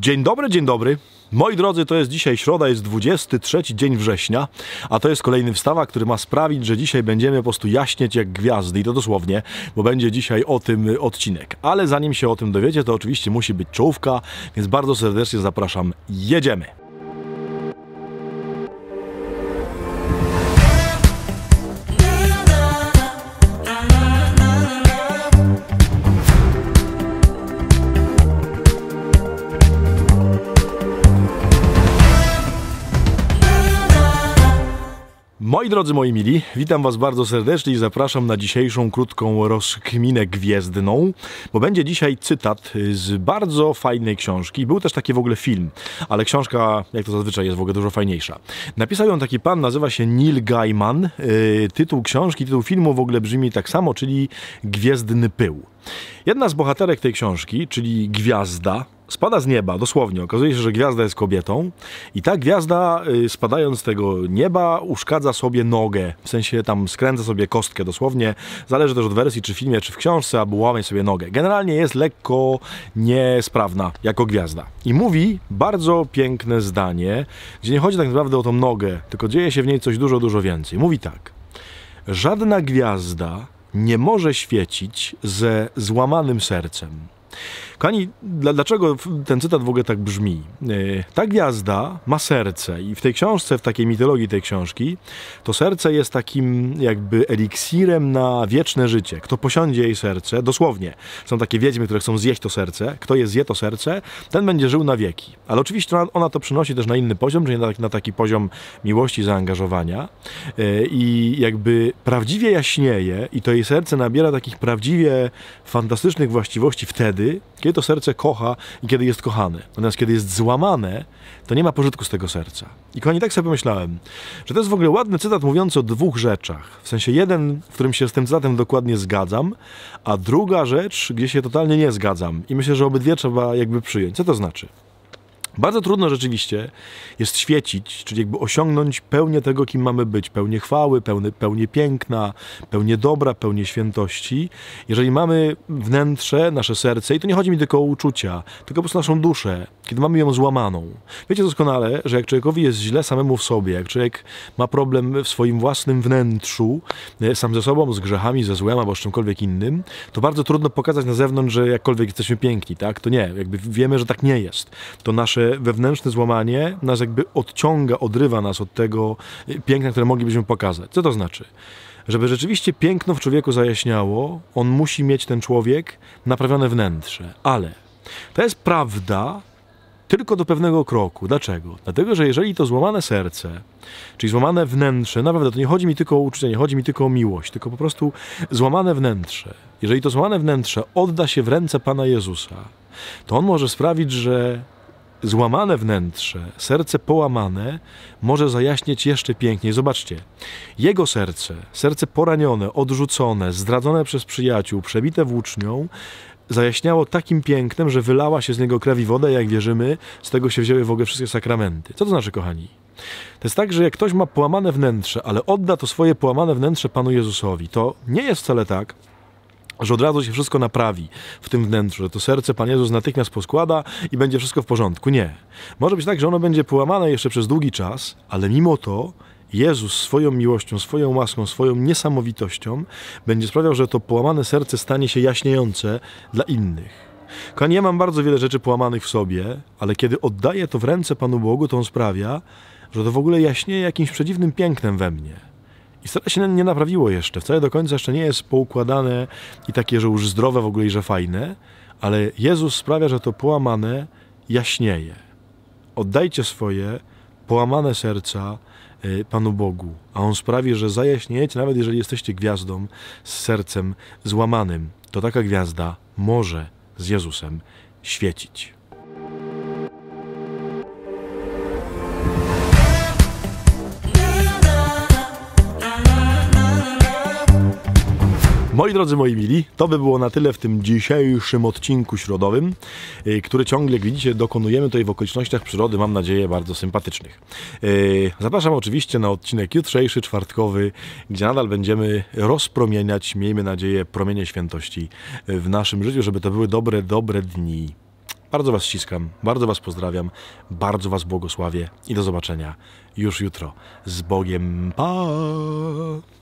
Dzień dobry, dzień dobry. Moi drodzy, to jest dzisiaj środa, jest 23 dzień września, a to jest kolejny wstawa, który ma sprawić, że dzisiaj będziemy po prostu jaśnieć jak gwiazdy i to dosłownie, bo będzie dzisiaj o tym odcinek. Ale zanim się o tym dowiecie, to oczywiście musi być czołówka, więc bardzo serdecznie zapraszam. Jedziemy! Moi drodzy, moi mili, witam Was bardzo serdecznie i zapraszam na dzisiejszą krótką rozkminę gwiezdną, bo będzie dzisiaj cytat z bardzo fajnej książki. Był też taki w ogóle film, ale książka, jak to zazwyczaj, jest w ogóle dużo fajniejsza. Napisał ją taki pan, nazywa się Neil Gaiman. Y, tytuł książki, tytuł filmu w ogóle brzmi tak samo, czyli Gwiezdny Pył. Jedna z bohaterek tej książki, czyli Gwiazda, spada z nieba, dosłownie. Okazuje się, że gwiazda jest kobietą i ta gwiazda y, spadając z tego nieba uszkadza sobie nogę, w sensie tam skręca sobie kostkę dosłownie. Zależy też od wersji, czy w filmie, czy w książce, albo łamie sobie nogę. Generalnie jest lekko niesprawna jako gwiazda. I mówi bardzo piękne zdanie, gdzie nie chodzi tak naprawdę o tą nogę, tylko dzieje się w niej coś dużo, dużo więcej. Mówi tak. Żadna gwiazda nie może świecić ze złamanym sercem. Kochani, dlaczego ten cytat w ogóle tak brzmi? E, ta gwiazda ma serce i w tej książce, w takiej mitologii tej książki, to serce jest takim jakby eliksirem na wieczne życie. Kto posiądzie jej serce, dosłownie, są takie wiedźmy, które chcą zjeść to serce, kto je zje to serce, ten będzie żył na wieki. Ale oczywiście ona, ona to przynosi też na inny poziom, czyli na, tak, na taki poziom miłości, zaangażowania e, i jakby prawdziwie jaśnieje i to jej serce nabiera takich prawdziwie fantastycznych właściwości wtedy, kiedy to serce kocha i kiedy jest kochane. Natomiast kiedy jest złamane, to nie ma pożytku z tego serca. I kochani, tak sobie pomyślałem, że to jest w ogóle ładny cytat mówiący o dwóch rzeczach. W sensie jeden, w którym się z tym cytatem dokładnie zgadzam, a druga rzecz, gdzie się totalnie nie zgadzam. I myślę, że obydwie trzeba jakby przyjąć. Co to znaczy? Bardzo trudno rzeczywiście jest świecić, czyli jakby osiągnąć pełnię tego, kim mamy być, pełnię chwały, pełnię, pełnię piękna, pełnię dobra, pełnię świętości. Jeżeli mamy wnętrze, nasze serce, i to nie chodzi mi tylko o uczucia, tylko po prostu naszą duszę, kiedy mamy ją złamaną. Wiecie doskonale, że jak człowiekowi jest źle samemu w sobie, jak człowiek ma problem w swoim własnym wnętrzu, e, sam ze sobą, z grzechami, ze złem albo z czymkolwiek innym, to bardzo trudno pokazać na zewnątrz, że jakkolwiek jesteśmy piękni, tak? To nie, jakby wiemy, że tak nie jest. To nasze nasze wewnętrzne złamanie nas jakby odciąga, odrywa nas od tego y, piękna, które moglibyśmy pokazać. Co to znaczy? Żeby rzeczywiście piękno w człowieku zajaśniało, on musi mieć ten człowiek naprawione wnętrze. Ale to jest prawda tylko do pewnego kroku. Dlaczego? Dlatego, że jeżeli to złamane serce, czyli złamane wnętrze, naprawdę to nie chodzi mi tylko o uczucie, nie chodzi mi tylko o miłość, tylko po prostu złamane wnętrze, jeżeli to złamane wnętrze odda się w ręce Pana Jezusa, to On może sprawić, że złamane wnętrze, serce połamane może zajaśnieć jeszcze piękniej. Zobaczcie, jego serce, serce poranione, odrzucone, zdradzone przez przyjaciół, przebite włócznią, zajaśniało takim pięknem, że wylała się z niego krew i woda, jak wierzymy, z tego się wzięły w ogóle wszystkie sakramenty. Co to znaczy, kochani? To jest tak, że jak ktoś ma połamane wnętrze, ale odda to swoje połamane wnętrze Panu Jezusowi, to nie jest wcale tak, że od razu się wszystko naprawi w tym wnętrzu, że to serce Pan Jezus natychmiast poskłada i będzie wszystko w porządku. Nie. Może być tak, że ono będzie połamane jeszcze przez długi czas, ale mimo to Jezus swoją miłością, swoją łaską, swoją niesamowitością będzie sprawiał, że to połamane serce stanie się jaśniejące dla innych. Kochani, ja mam bardzo wiele rzeczy połamanych w sobie, ale kiedy oddaję to w ręce Panu Bogu, to On sprawia, że to w ogóle jaśnieje jakimś przedziwnym pięknem we mnie i Historia się nie naprawiło jeszcze, wcale do końca jeszcze nie jest poukładane i takie, że już zdrowe w ogóle i że fajne, ale Jezus sprawia, że to połamane jaśnieje. Oddajcie swoje połamane serca e, Panu Bogu, a On sprawi, że zajaśniejecie, nawet jeżeli jesteście gwiazdą z sercem złamanym, to taka gwiazda może z Jezusem świecić. Moi drodzy, moi mili, to by było na tyle w tym dzisiejszym odcinku środowym, y, który ciągle, jak widzicie, dokonujemy tutaj w okolicznościach przyrody, mam nadzieję, bardzo sympatycznych. Y, zapraszam oczywiście na odcinek jutrzejszy, czwartkowy, gdzie nadal będziemy rozpromieniać, miejmy nadzieję, promienie świętości w naszym życiu, żeby to były dobre, dobre dni. Bardzo Was ściskam, bardzo Was pozdrawiam, bardzo Was błogosławię i do zobaczenia już jutro. Z Bogiem, pa!